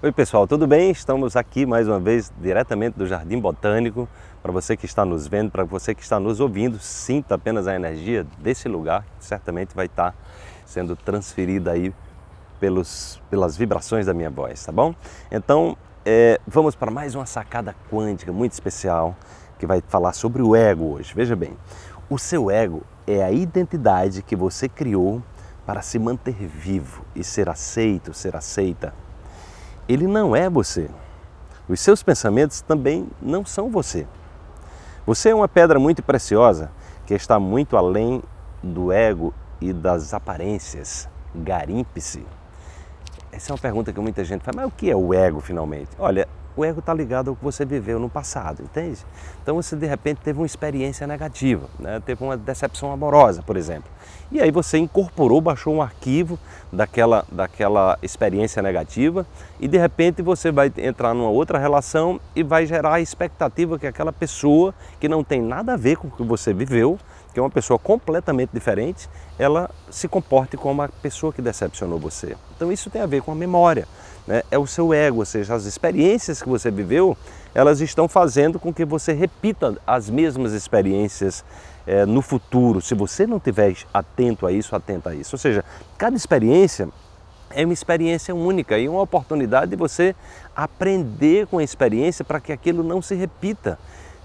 Oi pessoal, tudo bem? Estamos aqui mais uma vez diretamente do Jardim Botânico. Para você que está nos vendo, para você que está nos ouvindo, sinta apenas a energia desse lugar, que certamente vai estar sendo transferida aí pelos, pelas vibrações da minha voz, tá bom? Então, é, vamos para mais uma sacada quântica muito especial que vai falar sobre o ego hoje. Veja bem, o seu ego é a identidade que você criou para se manter vivo e ser aceito, ser aceita ele não é você. Os seus pensamentos também não são você. Você é uma pedra muito preciosa que está muito além do ego e das aparências. Garimpe-se. Essa é uma pergunta que muita gente faz, mas o que é o ego finalmente? Olha, o ego está ligado ao que você viveu no passado, entende? Então você de repente teve uma experiência negativa, né? teve uma decepção amorosa, por exemplo. E aí você incorporou, baixou um arquivo daquela, daquela experiência negativa e de repente você vai entrar numa outra relação e vai gerar a expectativa que aquela pessoa que não tem nada a ver com o que você viveu, que é uma pessoa completamente diferente, ela se comporte como a pessoa que decepcionou você. Então isso tem a ver com a memória né, é o seu ego, ou seja, as experiências que você viveu, elas estão fazendo com que você repita as mesmas experiências é, no futuro, se você não estiver atento a isso, atento a isso. Ou seja, cada experiência é uma experiência única e uma oportunidade de você aprender com a experiência para que aquilo não se repita.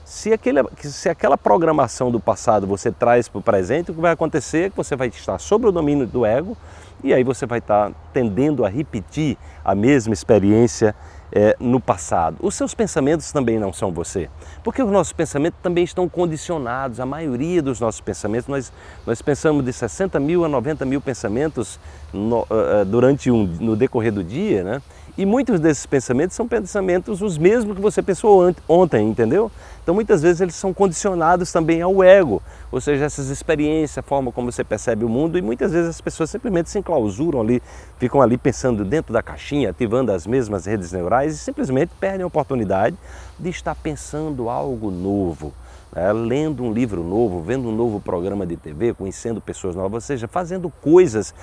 Se, aquele, se aquela programação do passado você traz para o presente, o que vai acontecer é que você vai estar sob o domínio do ego e aí você vai estar tá tendendo a repetir a mesma experiência é, no passado. Os seus pensamentos também não são você, porque os nossos pensamentos também estão condicionados. A maioria dos nossos pensamentos, nós, nós pensamos de 60 mil a 90 mil pensamentos no, uh, durante um, no decorrer do dia, né? E muitos desses pensamentos são pensamentos os mesmos que você pensou ontem, entendeu? Então muitas vezes eles são condicionados também ao ego, ou seja, essas experiências, a forma como você percebe o mundo, e muitas vezes as pessoas simplesmente se enclausuram ali, ficam ali pensando dentro da caixinha, ativando as mesmas redes neurais e simplesmente perdem a oportunidade de estar pensando algo novo, né? lendo um livro novo, vendo um novo programa de TV, conhecendo pessoas novas, ou seja, fazendo coisas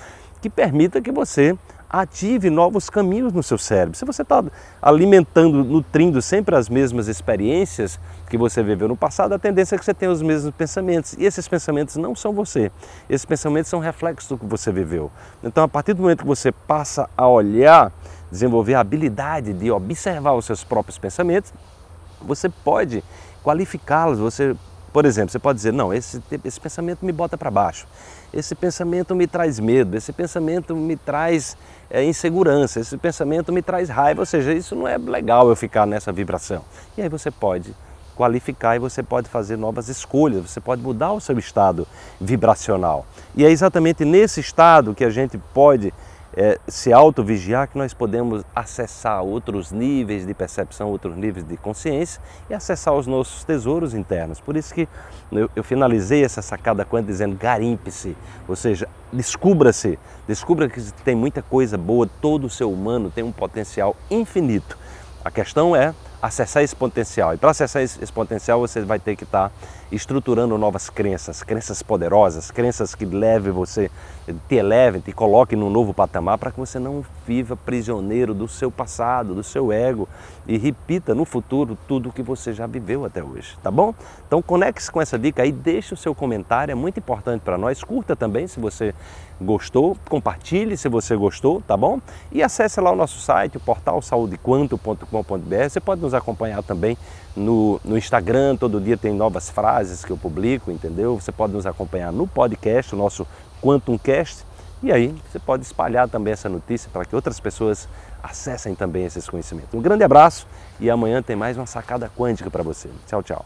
que permita que você ative novos caminhos no seu cérebro. Se você está alimentando, nutrindo sempre as mesmas experiências que você viveu no passado, a tendência é que você tenha os mesmos pensamentos. E esses pensamentos não são você. Esses pensamentos são reflexos do que você viveu. Então, a partir do momento que você passa a olhar desenvolver a habilidade de observar os seus próprios pensamentos, você pode qualificá-los. Você, por exemplo, você pode dizer: não, esse, esse pensamento me bota para baixo, esse pensamento me traz medo, esse pensamento me traz é, insegurança, esse pensamento me traz raiva. Ou seja, isso não é legal eu ficar nessa vibração. E aí você pode qualificar e você pode fazer novas escolhas, você pode mudar o seu estado vibracional. E é exatamente nesse estado que a gente pode é, se vigiar que nós podemos acessar outros níveis de percepção, outros níveis de consciência e acessar os nossos tesouros internos. Por isso que eu, eu finalizei essa sacada quando dizendo garimpe-se, ou seja, descubra-se, descubra que tem muita coisa boa, todo ser humano tem um potencial infinito. A questão é acessar esse potencial. E para acessar esse potencial, você vai ter que estar tá estruturando novas crenças, crenças poderosas, crenças que levem você, te elevem, te coloquem num novo patamar para que você não viva prisioneiro do seu passado, do seu ego e repita no futuro tudo o que você já viveu até hoje, tá bom? Então conecte-se com essa dica aí, deixe o seu comentário, é muito importante para nós. Curta também se você gostou, compartilhe se você gostou, tá bom? E acesse lá o nosso site, o portal saudequanto.com.br. Você pode nos nos acompanhar também no, no Instagram, todo dia tem novas frases que eu publico, entendeu? Você pode nos acompanhar no podcast, o nosso QuantumCast, e aí você pode espalhar também essa notícia para que outras pessoas acessem também esses conhecimentos. Um grande abraço e amanhã tem mais uma sacada quântica para você. Tchau, tchau.